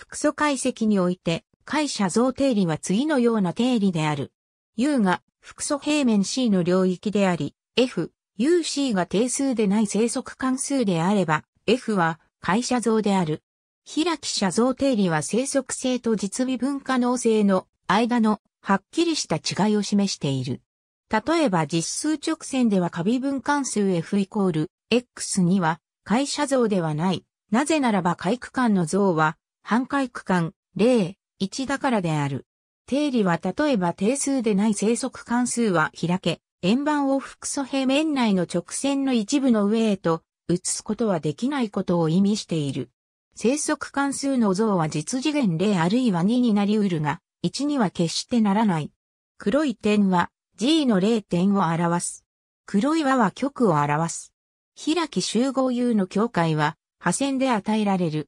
複素解析において、解写像定理は次のような定理である。U が複素平面 C の領域であり、F、UC が定数でない生息関数であれば、F は解写像である。開き写像定理は生息性と実微分可能性の間のはっきりした違いを示している。例えば実数直線では可微分関数 f イコール x には解写像ではない。なぜならば解区間の像は半回区間、0、1だからである。定理は例えば定数でない生息関数は開け、円盤を複素平面内の直線の一部の上へと移すことはできないことを意味している。生息関数の像は実次元0あるいは2になりうるが、1には決してならない。黒い点は G の0点を表す。黒い輪は極を表す。開き集合 U の境界は、破線で与えられる。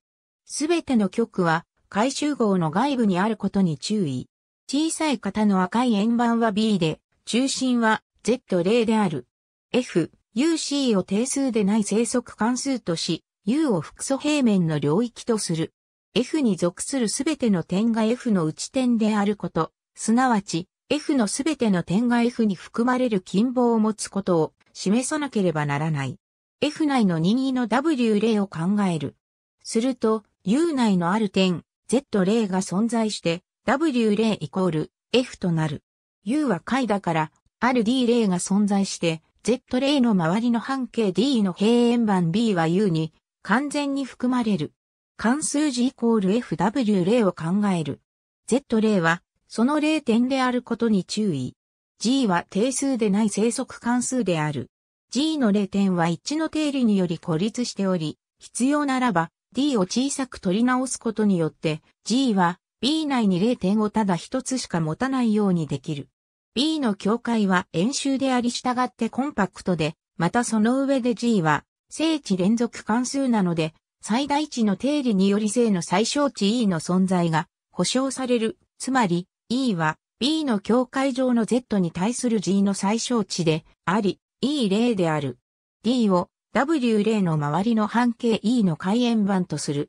すべての極は回収号の外部にあることに注意。小さい型の赤い円盤は B で、中心は Z0 である。F、UC を定数でない生息関数とし、U を複素平面の領域とする。F に属するすべての点が F の内点であること、すなわち F のすべての点が F に含まれる近傍を持つことを示さなければならない。F 内の任意の W0 を考える。すると、U 内のある点 Z 例が存在して W 例イコール F となる。U は解だから、ある D 例が存在して、Z 例の周りの半径 D の平円板 B は U に完全に含まれる。関数字イコール FW 例を考える。Z 例は、その0点であることに注意。G は定数でない生息関数である。G の0点は1の定理により孤立しており、必要ならば、D を小さく取り直すことによって G は B 内に0点をただ一つしか持たないようにできる。B の境界は円周であり従ってコンパクトで、またその上で G は正値連続関数なので、最大値の定理により正の最小値 E の存在が保証される。つまり E は B の境界上の Z に対する G の最小値であり、E0 である。D を W0 の周りの半径 E の回円版とする。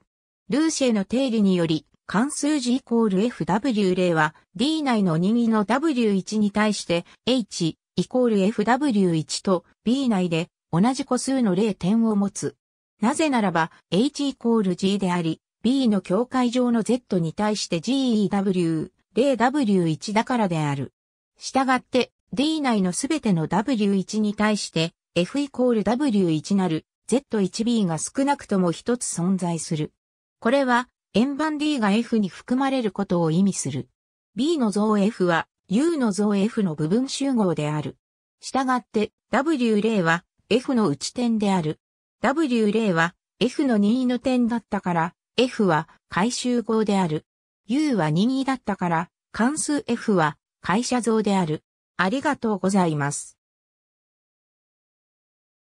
ルーシェの定理により、関数字イコール FW0 は D 内の任意の W1 に対して H イコール FW1 と B 内で同じ個数の0点を持つ。なぜならば H イコール G であり、B の境界上の Z に対して GEW、0W1 だからである。したがって D 内のすべての W1 に対して F イコール W1 なる Z1B が少なくとも一つ存在する。これは円盤 D が F に含まれることを意味する。B の像 F は U の像 F の部分集合である。したがって W0 は F の内点である。W0 は F の任意の点だったから F は回収合である。U は任意だったから関数 F は会社像である。ありがとうございます。